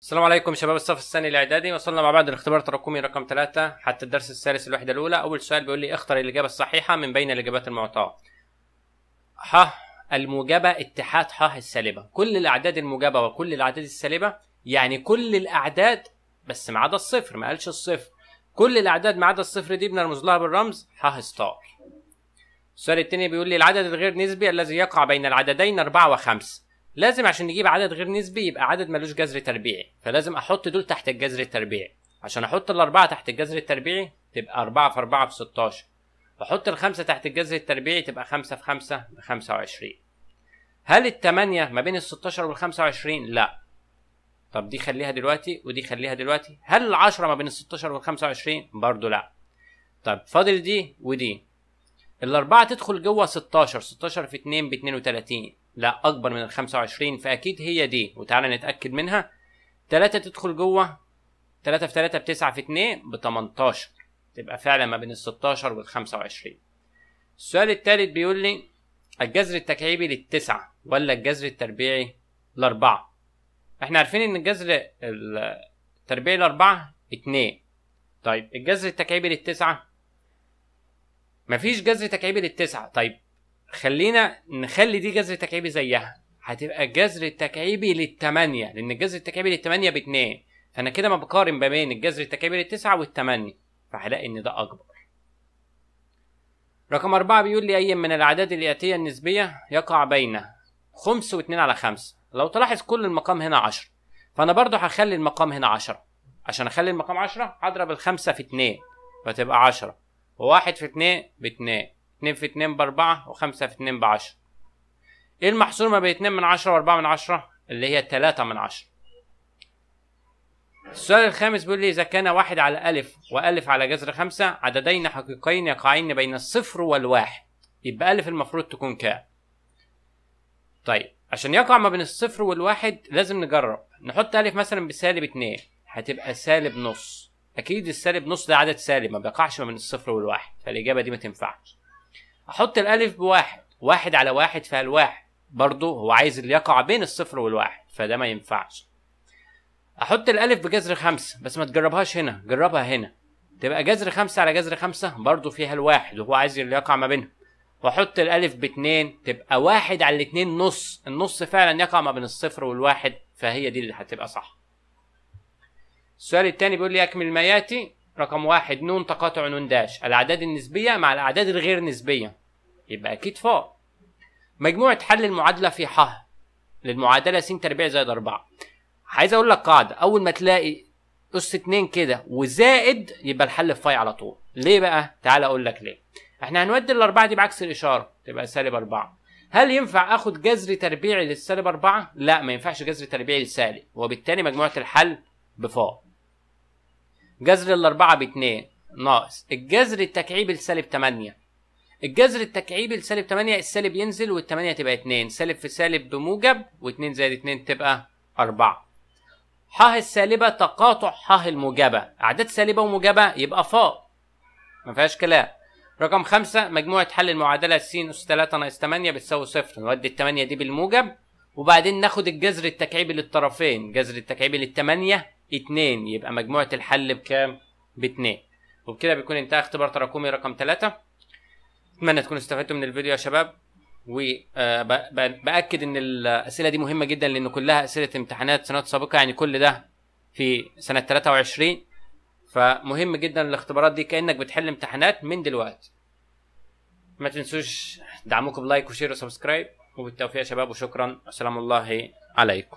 السلام عليكم شباب الصف الثاني الاعدادي وصلنا مع بعض الاختبار التراكمي رقم ثلاثة حتى الدرس الثالث الوحده الاولى اول سؤال بيقول لي اختر الاجابه الصحيحه من بين الاجابات المعطاه ح الموجبه اتحاد ح السالبه كل الاعداد الموجبه وكل الاعداد السالبه يعني كل الاعداد بس ما عدا الصفر ما قالش الصفر كل الاعداد ما عدا الصفر دي بنرمز لها بالرمز ح ستار السؤال الثاني بيقول لي العدد الغير نسبي الذي يقع بين العددين أربعة وخمسة لازم عشان نجيب عدد غير نسبي يبقى عدد ملوش جذر تربيعي فلازم احط دول تحت الجذر التربيعي عشان احط الاربعه تحت الجذر التربيعي تبقى 4 في 4 في 16 واحط الخمسه تحت الجذر التربيعي تبقى 5 في 5 ب 25 هل ال 8 ما بين ال 16 وال 25 لا طب دي خليها دلوقتي ودي خليها دلوقتي هل ال 10 ما بين ال 16 وال 25 برضو لا طب فاضل دي ودي الأربعة تدخل جوه 16 16 في 2 ب 32 لا اكبر من ال 25 فاكيد هي دي وتعالى نتاكد منها 3 تدخل جوه 3 في 3 ب 9 في 2 ب 18 تبقى فعلا ما بين ال 16 وال 25 السؤال الثالث بيقول لي الجذر التكعيبي للتسعة ولا الجذر التربيعي لأربعة احنا عارفين ان الجذر التربيعي لأربعة اتنين طيب الجذر التكعيبي للتسعة مفيش جذر تكعيبي للتسعة طيب خلينا نخلي دي جذر تكعيبي زيها هتبقى الجذر التكعيبي للتمانية لأن الجذر التكعيبي للتمانية باتنين فأنا كده ما بقارن بين الجذر التكعيبي للتسعة والتمانية فهلاقي إن ده أكبر رقم أربعة بيقول لي أي من الأعداد الآتية النسبية يقع بين خمس واتنين على خمس لو تلاحظ كل المقام هنا عشر فأنا برضو هخلي المقام هنا عشرة عشان أخلي المقام عشرة هضرب الخمسة في اتنين فتبقى عشرة وواحد في اتنين باتنين 2 في 2 ب 4 و5 في 2 ب 10 ايه المحصول ما بين 2 من 10 و4 من 10 اللي هي 3 من 10 السؤال الخامس بيقول لي إذا كان واحد على ألف وألف على جذر 5 عددين حقيقيين يقعين بين الصفر والواحد يبقى ألف المفروض تكون كام؟ طيب عشان يقع ما بين الصفر والواحد لازم نجرب نحط ألف مثلا بسالب اتنين هتبقى سالب نص أكيد السالب نص ده عدد سالب ما بيقعش ما بين الصفر والواحد فالإجابة دي ما تنفعش احط الالف بواحد واحد على واحد فالواحد برضه هو عايز اللي يقع بين الصفر والواحد فده ما ينفعش احط الالف بجذر خمسة بس ما تجربهاش هنا جربها هنا تبقى جذر خمسة على جذر خمسة برضه فيها الواحد وهو عايز اللي يقع ما بينهم واحط الالف باتنين تبقى واحد على الاتنين نص النص فعلا يقع ما بين الصفر والواحد فهي دي اللي هتبقى صح السؤال التاني بيقول لي اكمل ما ياتي رقم واحد نون تقاطع نون داش الأعداد النسبية مع الأعداد الغير نسبية يبقى أكيد فا مجموعة حل المعادلة في ح للمعادلة س تربيع زائد أربعة عايز أقول لك قاعدة أول ما تلاقي أس اتنين كده وزائد يبقى الحل في فاي على طول ليه بقى؟ تعال أقول لك ليه احنا هنودي الأربعة دي بعكس الإشارة تبقى سالب أربعة هل ينفع اخد جذر تربيعي للسالب 4؟ لا ما ينفعش جذر تربيعي للسالب وبالتالي مجموعه الحل بفا جذر الأربعة باتنين ناقص الجذر التكعيبي لسالب تمانية الجذر التكعيبي لسالب تمانية السالب ينزل والتمانية تبقى اتنين سالب في سالب بموجب واتنين زائد اتنين تبقى أربعة ح السالبة تقاطع ح الموجبة أعداد سالبة وموجبة يبقى ف ما فيهاش كلام رقم خمسة مجموعة حل المعادلة س أس تلاتة ناقص تمانية بتساوي صفر نودي التمانية دي بالموجب وبعدين ناخد الجذر التكعيبي للطرفين جذر التكعيبي للتمانية 2 يبقى مجموعه الحل بكام؟ ب 2 وبكده بيكون انتهى اختبار تراكمي رقم 3 اتمنى تكونوا استفدتوا من الفيديو يا شباب و آه، بأكد ان الاسئله دي مهمه جدا لان كلها اسئله امتحانات سنوات سابقه يعني كل ده في سنه 23 فمهم جدا الاختبارات دي كانك بتحل امتحانات من دلوقتي ما تنسوش دعموكم بلايك وشير وسبسكرايب وبالتوفيق يا شباب وشكرا وسلام الله عليكم